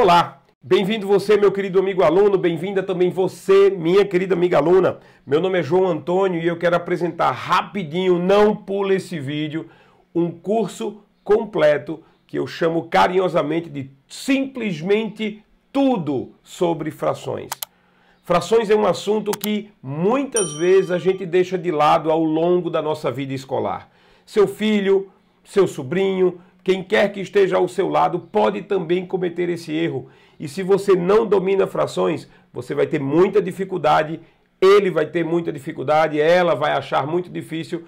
Olá, bem-vindo você, meu querido amigo aluno, bem-vinda também você, minha querida amiga aluna. Meu nome é João Antônio e eu quero apresentar rapidinho, não pule esse vídeo, um curso completo que eu chamo carinhosamente de simplesmente tudo sobre frações. Frações é um assunto que muitas vezes a gente deixa de lado ao longo da nossa vida escolar. Seu filho, seu sobrinho, quem quer que esteja ao seu lado pode também cometer esse erro. E se você não domina frações, você vai ter muita dificuldade, ele vai ter muita dificuldade, ela vai achar muito difícil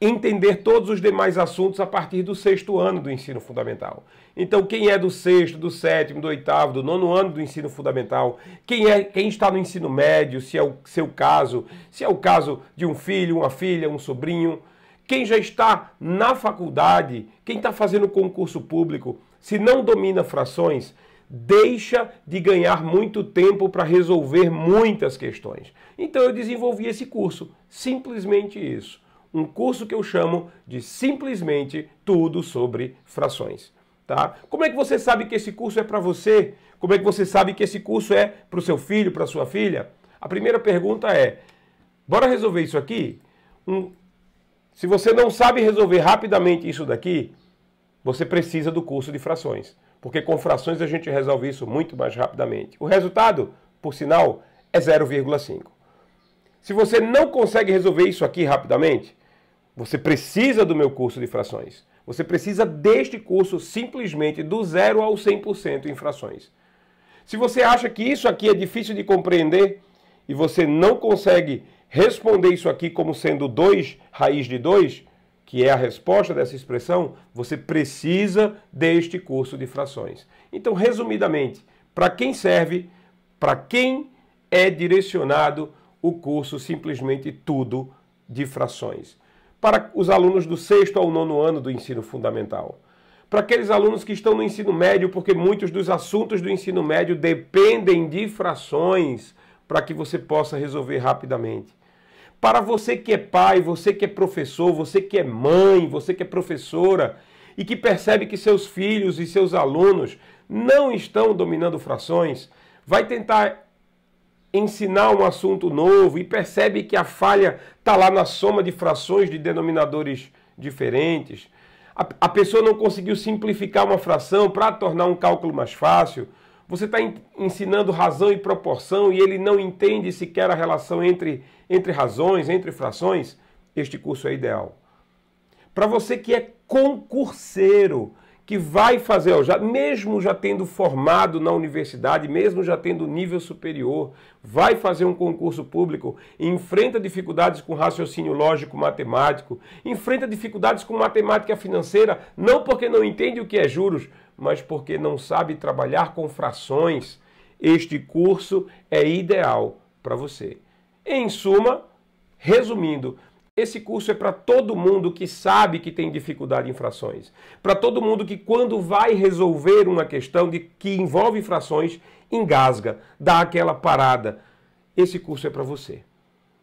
entender todos os demais assuntos a partir do sexto ano do ensino fundamental. Então, quem é do sexto, do sétimo, do oitavo, do nono ano do ensino fundamental, quem é, quem está no ensino médio, se é o seu caso, se é o caso de um filho, uma filha, um sobrinho, quem já está na faculdade, quem está fazendo concurso público, se não domina frações, deixa de ganhar muito tempo para resolver muitas questões. Então eu desenvolvi esse curso, simplesmente isso. Um curso que eu chamo de simplesmente tudo sobre frações. Tá? Como é que você sabe que esse curso é para você? Como é que você sabe que esse curso é para o seu filho, para sua filha? A primeira pergunta é: bora resolver isso aqui? Um se você não sabe resolver rapidamente isso daqui, você precisa do curso de frações, porque com frações a gente resolve isso muito mais rapidamente. O resultado, por sinal, é 0,5. Se você não consegue resolver isso aqui rapidamente, você precisa do meu curso de frações. Você precisa deste curso simplesmente do zero ao 100% em frações. Se você acha que isso aqui é difícil de compreender e você não consegue responder isso aqui como sendo 2 raiz de 2, que é a resposta dessa expressão, você precisa deste curso de frações. Então, resumidamente, para quem serve, para quem é direcionado o curso simplesmente tudo de frações? Para os alunos do sexto ao nono ano do ensino fundamental. Para aqueles alunos que estão no ensino médio, porque muitos dos assuntos do ensino médio dependem de frações para que você possa resolver rapidamente. Para você que é pai, você que é professor, você que é mãe, você que é professora e que percebe que seus filhos e seus alunos não estão dominando frações, vai tentar ensinar um assunto novo e percebe que a falha está lá na soma de frações de denominadores diferentes. A, pessoa não conseguiu simplificar uma fração para tornar um cálculo mais fácil. Você está ensinando razão e proporção e ele não entende sequer a relação entre, entre razões, entre frações? Este curso é ideal. Para você que é concurseiro, que vai fazer, já, mesmo já tendo formado na universidade, mesmo já tendo nível superior, vai fazer um concurso público, enfrenta dificuldades com raciocínio lógico matemático, enfrenta dificuldades com matemática financeira, não porque não entende o que é juros, mas porque não sabe trabalhar com frações, este curso é ideal para você. Em suma, resumindo, esse curso é para todo mundo que sabe que tem dificuldade em frações. Para todo mundo que, quando vai resolver uma questão de, que envolve frações, engasga, dá aquela parada. Esse curso é para você.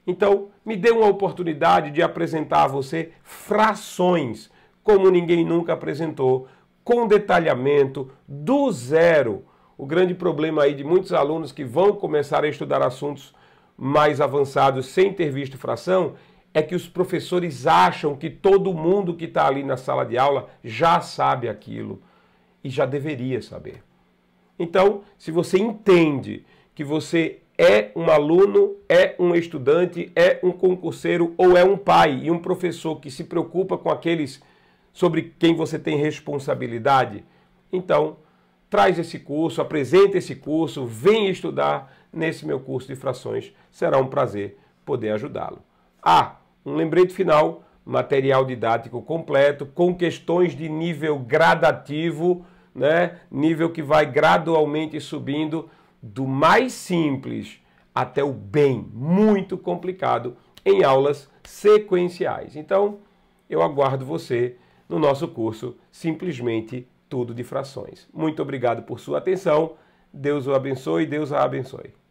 Então, me dê uma oportunidade de apresentar a você frações, como ninguém nunca apresentou com detalhamento, do zero. O grande problema aí de muitos alunos que vão começar a estudar assuntos mais avançados sem ter visto fração é que os professores acham que todo mundo que está ali na sala de aula já sabe aquilo e já deveria saber. Então, se você entende que você é um aluno, é um estudante, é um concurseiro ou é um pai e um professor que se preocupa com aqueles sobre quem você tem responsabilidade? Então, traz esse curso, apresenta esse curso, vem estudar nesse meu curso de frações. Será um prazer poder ajudá-lo. Ah, um lembrete final: material didático completo, com questões de nível gradativo, né? nível que vai gradualmente subindo, do mais simples até o bem muito complicado, em aulas sequenciais. Então, eu aguardo você no nosso curso Simplesmente Tudo de Frações. Muito obrigado por sua atenção. Deus o abençoe e Deus a abençoe.